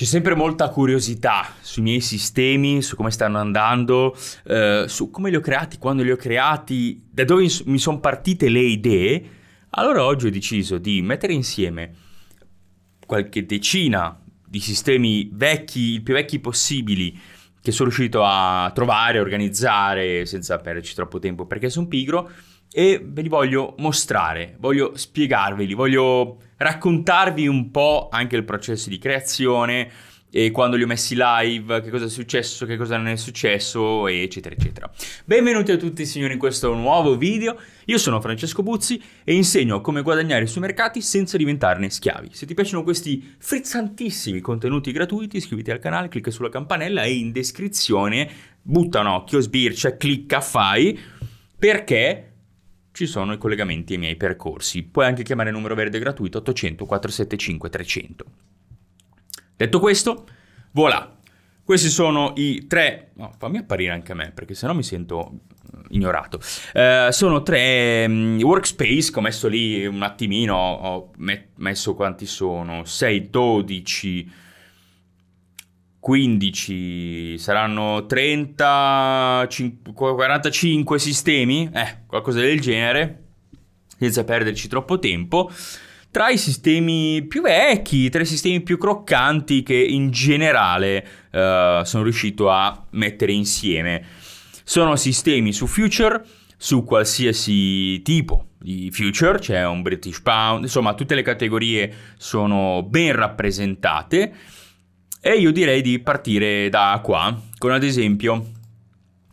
C'è sempre molta curiosità sui miei sistemi, su come stanno andando, eh, su come li ho creati, quando li ho creati, da dove mi sono partite le idee. Allora oggi ho deciso di mettere insieme qualche decina di sistemi vecchi, il più vecchi possibili, che sono riuscito a trovare, organizzare senza perderci troppo tempo perché sono pigro e ve li voglio mostrare, voglio spiegarveli, voglio raccontarvi un po' anche il processo di creazione e quando li ho messi live, che cosa è successo, che cosa non è successo, eccetera, eccetera. Benvenuti a tutti signori in questo nuovo video, io sono Francesco Buzzi e insegno come guadagnare sui mercati senza diventarne schiavi. Se ti piacciono questi frizzantissimi contenuti gratuiti iscriviti al canale, clicca sulla campanella e in descrizione butta un occhio, sbircia, clicca, fai, perché ci sono i collegamenti ai miei percorsi. Puoi anche chiamare il numero verde gratuito 800 475 300. Detto questo, voilà. Questi sono i tre... No, fammi apparire anche a me, perché sennò mi sento mm, ignorato. Eh, sono tre um, workspace che ho messo lì un attimino, ho met- messo quanti sono, 6, 12... 15, saranno 30, 5, 45 sistemi, eh, qualcosa del genere, senza perderci troppo tempo. Tra i sistemi più vecchi, tra i sistemi più croccanti che in generale eh, sono riuscito a mettere insieme. Sono sistemi su Future, su qualsiasi tipo di future, c'è cioè un British Pound, insomma tutte le categorie sono ben rappresentate e io direi di partire da qua, con ad esempio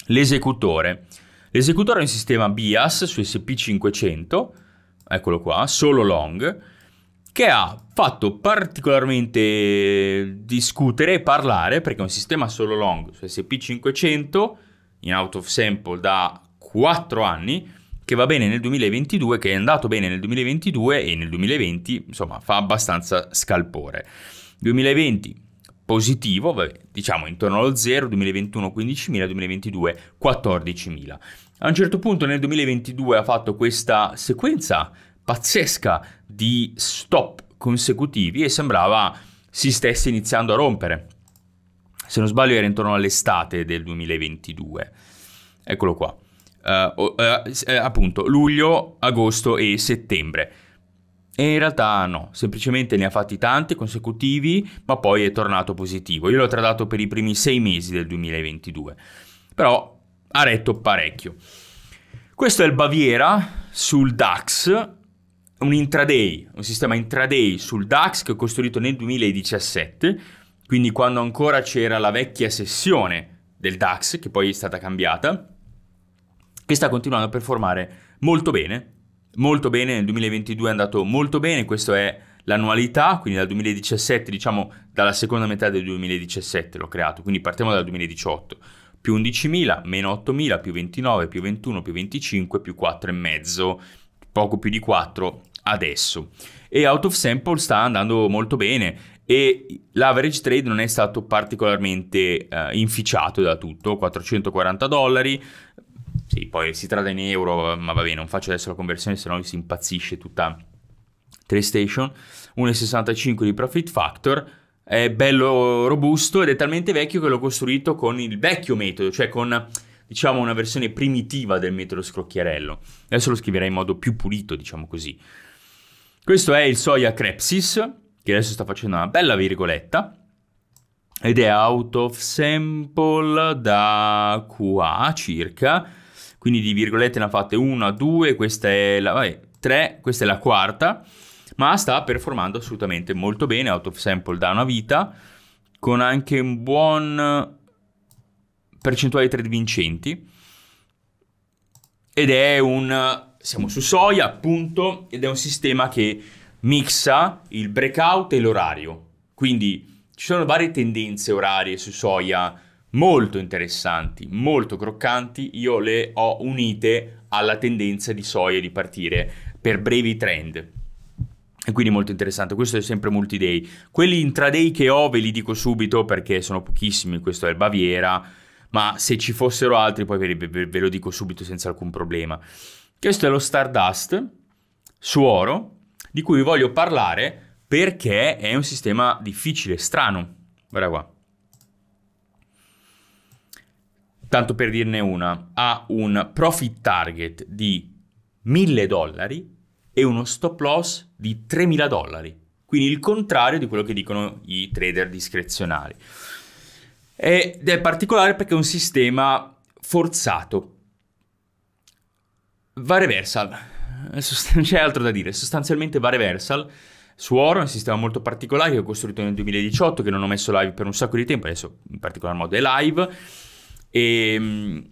l'esecutore. L'esecutore è un sistema BIAS su SP500, eccolo qua, solo long, che ha fatto particolarmente discutere e parlare perché è un sistema solo long su SP500 in out of sample da 4 anni che va bene nel 2022, che è andato bene nel 2022 e nel 2020 insomma fa abbastanza scalpore. 2020 positivo, diciamo intorno allo 0, 2021 15.000, 2022 14.000. A un certo punto nel 2022 ha fatto questa sequenza pazzesca di stop consecutivi e sembrava si stesse iniziando a rompere. Se non sbaglio era intorno all'estate del 2022. Eccolo qua. Uh, uh, uh, appunto, luglio, agosto e settembre. E in realtà no, semplicemente ne ha fatti tanti consecutivi, ma poi è tornato positivo. Io l'ho tradato per i primi sei mesi del 2022, però ha retto parecchio. Questo è il Baviera sul DAX, un intraday, un sistema intraday sul DAX che ho costruito nel 2017, quindi quando ancora c'era la vecchia sessione del DAX, che poi è stata cambiata, che sta continuando a performare molto bene molto bene, nel 2022 è andato molto bene, questa è l'annualità, quindi dal 2017, diciamo dalla seconda metà del 2017 l'ho creato, quindi partiamo dal 2018, più 11.000, meno 8.000, più 29, più 21, più 25, più 4,5, poco più di 4 adesso. E out of sample sta andando molto bene e l'average trade non è stato particolarmente eh, inficiato da tutto, 440 dollari, sì, poi si tratta in euro, ma va bene, non faccio adesso la conversione, se no si impazzisce tutta TradeStation. 1,65 di profit factor, è bello robusto ed è talmente vecchio che l'ho costruito con il vecchio metodo, cioè con diciamo una versione primitiva del metodo scrocchiarello. Adesso lo scriverei in modo più pulito, diciamo così. Questo è il soia crepsis, che adesso sta facendo una bella virgoletta, ed è out of sample da qua circa, quindi di virgolette ne ha fatte una, due, questa è la, vabbè, tre, questa è la quarta, ma sta performando assolutamente molto bene, out of sample da una vita, con anche un buon percentuale di trade vincenti, ed è un, siamo su soia appunto, ed è un sistema che mixa il breakout e l'orario, quindi ci sono varie tendenze orarie su soia, molto interessanti, molto croccanti, io le ho unite alla tendenza di soia di partire per brevi trend. E quindi molto interessante, questo è sempre multi-day. Quelli intraday che ho ve li dico subito perché sono pochissimi, questo è il Baviera, ma se ci fossero altri poi ve, ve, ve lo dico subito senza alcun problema. Questo è lo Stardust su oro, di cui vi voglio parlare perché è un sistema difficile, strano. Guarda qua. tanto per dirne una, ha un profit target di 1000 dollari e uno stop loss di 3000 dollari. Quindi il contrario di quello che dicono i trader discrezionali. Ed è particolare perché è un sistema forzato. Va reversal, non c'è altro da dire, sostanzialmente va reversal. Su Oro è un sistema molto particolare che ho costruito nel 2018, che non ho messo live per un sacco di tempo, adesso in particolar modo è live e, ehm,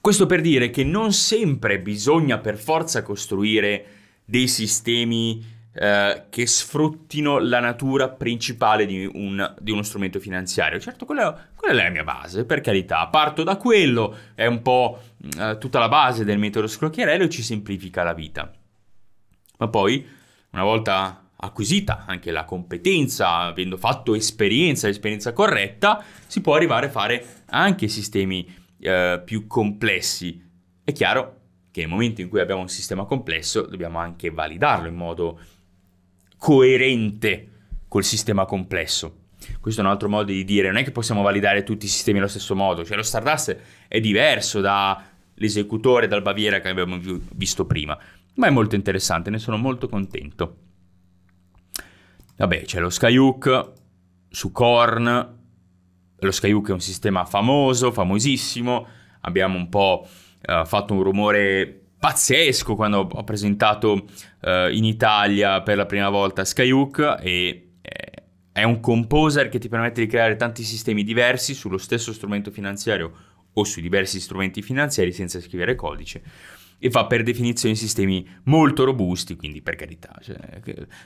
questo per dire che non sempre bisogna per forza costruire dei sistemi eh, che sfruttino la natura principale di, un, di uno strumento finanziario. Certo, quella, quella, è la mia base, per carità. Parto da quello, è un po' eh, tutta la base del metodo scrocchiarello e ci semplifica la vita. Ma poi, una volta acquisita anche la competenza, avendo fatto esperienza, l'esperienza corretta, si può arrivare a fare anche sistemi eh, più complessi. È chiaro che nel momento in cui abbiamo un sistema complesso dobbiamo anche validarlo in modo coerente col sistema complesso. Questo è un altro modo di dire, non è che possiamo validare tutti i sistemi allo stesso modo, cioè lo Stardust è diverso dall'esecutore, dal Baviera che abbiamo visto prima, ma è molto interessante, ne sono molto contento. Vabbè, c'è lo Skyhook su Korn. Lo Skyhook è un sistema famoso, famosissimo. Abbiamo un po' eh, fatto un rumore pazzesco quando ho presentato eh, in Italia per la prima volta Skyhook e eh, è un composer che ti permette di creare tanti sistemi diversi sullo stesso strumento finanziario o su diversi strumenti finanziari senza scrivere codice e fa per definizione sistemi molto robusti, quindi per carità, cioè,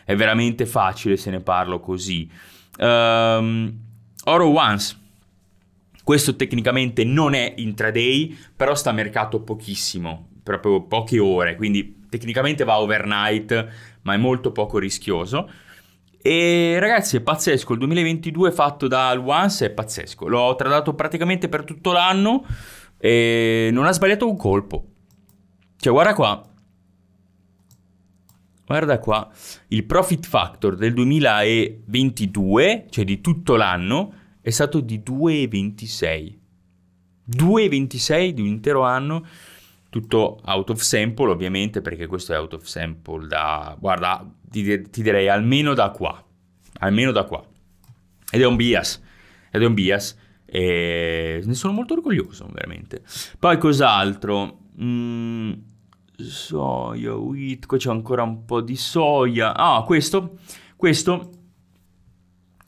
è veramente facile se ne parlo così. Um, Oro Ones, Questo tecnicamente non è intraday, però sta a mercato pochissimo, proprio poche ore, quindi tecnicamente va overnight, ma è molto poco rischioso. E ragazzi è pazzesco, il 2022 fatto da Luans è pazzesco, l'ho tradato praticamente per tutto l'anno e non ha sbagliato un colpo. Cioè, guarda qua. Guarda qua. Il profit factor del 2022, cioè di tutto l'anno, è stato di 2,26. 2,26 di un intero anno. Tutto out of sample, ovviamente, perché questo è out of sample da... Guarda, ti, ti direi almeno da qua. Almeno da qua. Ed è un bias. Ed è un bias. E ne sono molto orgoglioso, veramente. Poi cos'altro? Mm, soia, wheat, qua c'è ancora un po' di soia. Ah, questo, questo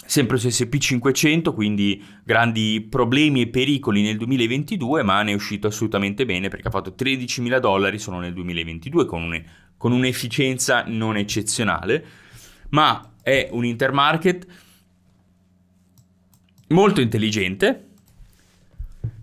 sempre su SP500, quindi grandi problemi e pericoli nel 2022, ma ne è uscito assolutamente bene perché ha fatto 13.000 dollari solo nel 2022 con, un, con un'efficienza non eccezionale, ma è un intermarket molto intelligente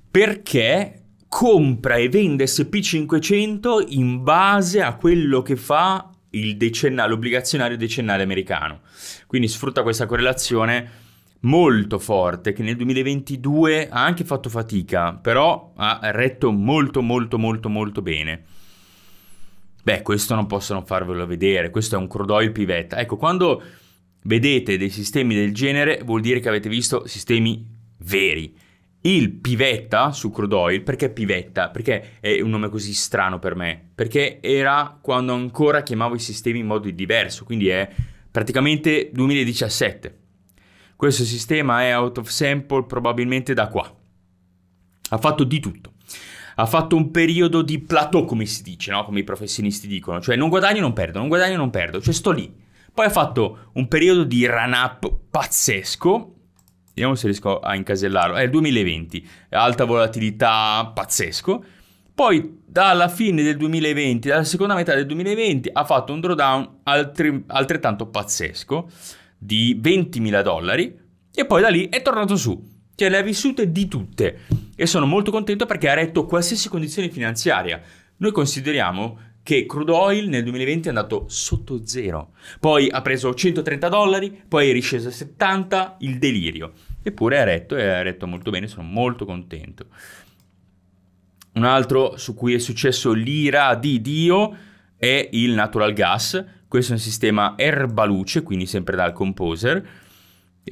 perché compra e vende SP500 in base a quello che fa l'obbligazionario decennale americano. Quindi sfrutta questa correlazione molto forte che nel 2022 ha anche fatto fatica, però ha retto molto molto molto molto bene. Beh, questo non posso non farvelo vedere, questo è un Crodoil pivetta. Ecco, quando vedete dei sistemi del genere vuol dire che avete visto sistemi veri. Il Pivetta su Crudoil, perché Pivetta? Perché è un nome così strano per me? Perché era quando ancora chiamavo i sistemi in modo diverso, quindi è praticamente 2017. Questo sistema è out of sample probabilmente da qua. Ha fatto di tutto. Ha fatto un periodo di plateau, come si dice, no? come i professionisti dicono, cioè non guadagno, non perdo, non guadagno, non perdo, cioè sto lì. Poi ha fatto un periodo di run up pazzesco Vediamo se riesco a incasellarlo. È il 2020, alta volatilità, pazzesco. Poi dalla fine del 2020, dalla seconda metà del 2020, ha fatto un drawdown altri, altrettanto pazzesco di 20.000 dollari e poi da lì è tornato su. Cioè le ha vissute di tutte e sono molto contento perché ha retto qualsiasi condizione finanziaria. Noi consideriamo che crude oil nel 2020 è andato sotto zero, poi ha preso 130 dollari, poi è risceso a 70, il delirio. Eppure ha retto e ha retto molto bene, sono molto contento. Un altro su cui è successo l'ira di Dio è il natural gas, questo è un sistema erbaluce, quindi sempre dal composer,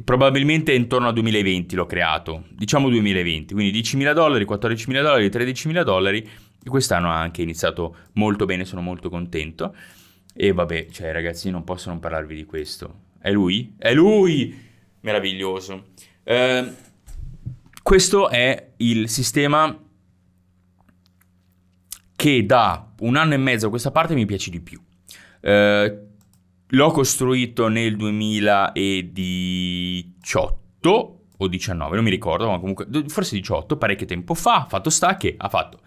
Probabilmente intorno al 2020 l'ho creato, diciamo 2020, quindi 10.000 dollari, 14.000 dollari, 13.000 dollari Quest'anno ha anche iniziato molto bene, sono molto contento. E vabbè, cioè ragazzi, non posso non parlarvi di questo. È lui? È lui! Meraviglioso. Eh, questo è il sistema che da un anno e mezzo a questa parte mi piace di più. Eh, l'ho costruito nel 2018 o 19, non mi ricordo, ma comunque forse 18, parecchio tempo fa, fatto sta che ha fatto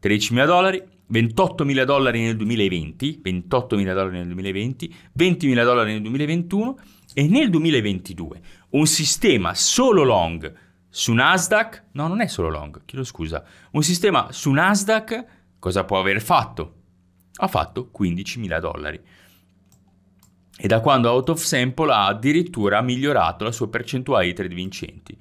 13.000 dollari, 28.000 dollari nel 2020, 28.000 dollari nel 2020, 20.000 dollari nel 2021 e nel 2022 un sistema solo long su Nasdaq, no non è solo long, chiedo scusa, un sistema su Nasdaq cosa può aver fatto? Ha fatto 15.000 dollari. E da quando Out of Sample ha addirittura migliorato la sua percentuale di trade vincenti.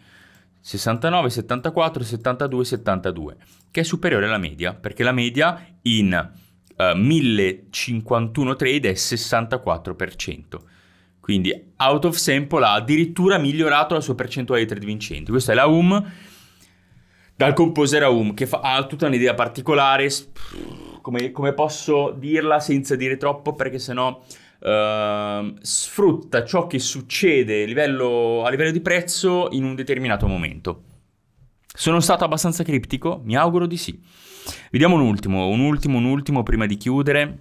69, 74, 72, 72, che è superiore alla media, perché la media in uh, eh, 1051 trade è 64%. Quindi out of sample ha addirittura migliorato la sua percentuale di trade vincenti. Questa è la UM dal composer a UM, che fa, ha tutta un'idea particolare, come, come posso dirla senza dire troppo, perché sennò... No Ehm, sfrutta ciò che succede a livello, a livello di prezzo in un determinato momento. Sono stato abbastanza criptico? Mi auguro di sì. Vediamo un ultimo, un ultimo, un ultimo prima di chiudere.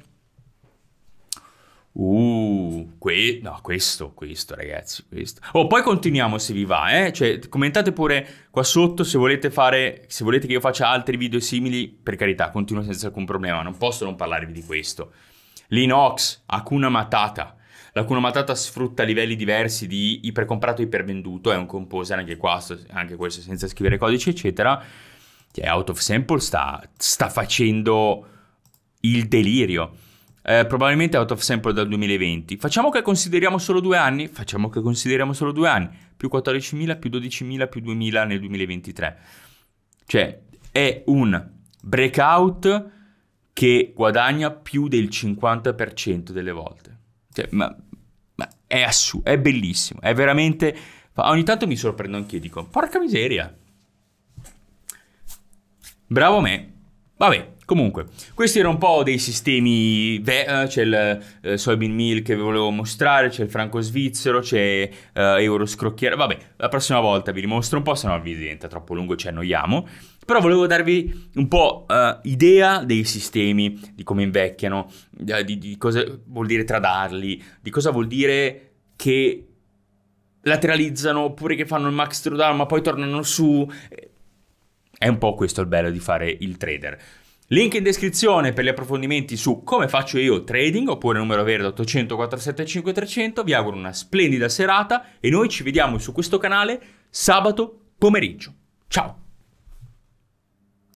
Uh, que- no, questo, questo ragazzi, questo. Oh, poi continuiamo se vi va, eh? Cioè, commentate pure qua sotto se volete fare, se volete che io faccia altri video simili, per carità, continuo senza alcun problema, non posso non parlarvi di questo. Linux, Hakuna Matata. L'Hakuna Matata sfrutta livelli diversi di ipercomprato e ipervenduto, è un composer anche, qua, anche questo senza scrivere codici, eccetera. Che è out of sample sta, sta facendo il delirio. Eh, probabilmente out of sample dal 2020. Facciamo che consideriamo solo due anni? Facciamo che consideriamo solo due anni. Più 14.000, più 12.000, più 2.000 nel 2023. Cioè, è un breakout che guadagna più del 50% delle volte. Cioè, ma, ma è assurdo, è bellissimo, è veramente... Ogni tanto mi sorprendo anche e dico, porca miseria. Bravo me. Vabbè, Comunque, questi erano un po' dei sistemi, ve- eh, c'è il eh, soybean meal che vi volevo mostrare, c'è il franco svizzero, c'è eh, euro scrocchiera, vabbè, la prossima volta vi rimostro un po', se no vi diventa troppo lungo, ci annoiamo, però volevo darvi un po' eh, idea dei sistemi, di come invecchiano, di, di cosa vuol dire tradarli, di cosa vuol dire che lateralizzano oppure che fanno il max drawdown ma poi tornano su. È un po' questo il bello di fare il trader. Link in descrizione per gli approfondimenti su come faccio io trading oppure numero verde 800 475 300. Vi auguro una splendida serata e noi ci vediamo su questo canale sabato pomeriggio. Ciao!